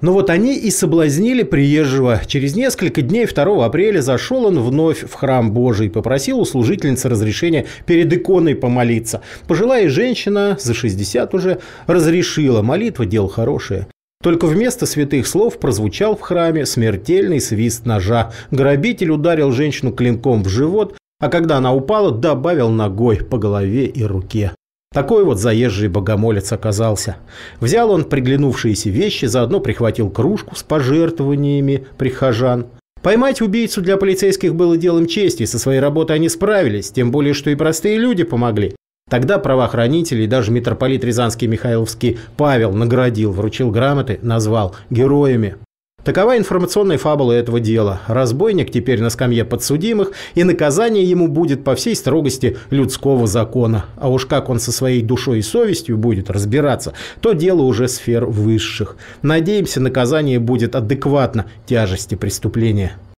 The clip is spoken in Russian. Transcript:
Но вот они и соблазнили приезжего. Через несколько дней 2 апреля зашел он вновь в храм Божий, и попросил у служительницы разрешения перед иконой помолиться. Пожилая женщина, за 60 уже, разрешила. Молитва – дело хорошее. Только вместо святых слов прозвучал в храме смертельный свист ножа. Грабитель ударил женщину клинком в живот, а когда она упала, добавил ногой по голове и руке. Такой вот заезжий богомолец оказался. Взял он приглянувшиеся вещи, заодно прихватил кружку с пожертвованиями прихожан. Поймать убийцу для полицейских было делом чести, со своей работой они справились, тем более, что и простые люди помогли. Тогда правоохранители и даже митрополит Рязанский Михайловский Павел наградил, вручил грамоты, назвал героями. Такова информационная фабула этого дела. Разбойник теперь на скамье подсудимых, и наказание ему будет по всей строгости людского закона. А уж как он со своей душой и совестью будет разбираться, то дело уже сфер высших. Надеемся, наказание будет адекватно тяжести преступления.